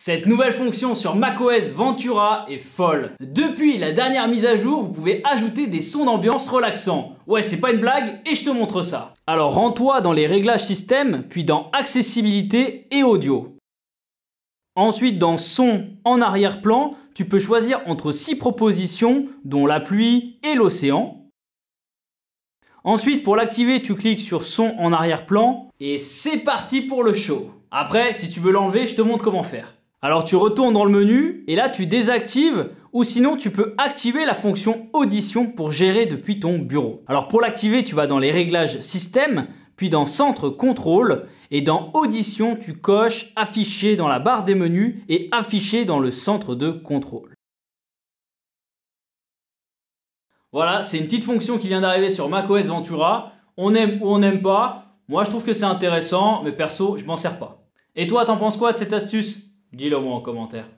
Cette nouvelle fonction sur macOS Ventura est folle. Depuis la dernière mise à jour, vous pouvez ajouter des sons d'ambiance relaxants. Ouais, c'est pas une blague et je te montre ça. Alors rends-toi dans les réglages système, puis dans accessibilité et audio. Ensuite, dans son en arrière-plan, tu peux choisir entre 6 propositions, dont la pluie et l'océan. Ensuite, pour l'activer, tu cliques sur son en arrière-plan et c'est parti pour le show. Après, si tu veux l'enlever, je te montre comment faire. Alors tu retournes dans le menu et là tu désactives ou sinon tu peux activer la fonction audition pour gérer depuis ton bureau. Alors pour l'activer tu vas dans les réglages système puis dans centre contrôle et dans audition tu coches afficher dans la barre des menus et afficher dans le centre de contrôle. Voilà, c'est une petite fonction qui vient d'arriver sur macOS Ventura. On aime ou on n'aime pas. Moi, je trouve que c'est intéressant, mais perso, je m'en sers pas. Et toi, t'en penses quoi de cette astuce Dis-le moi en commentaire.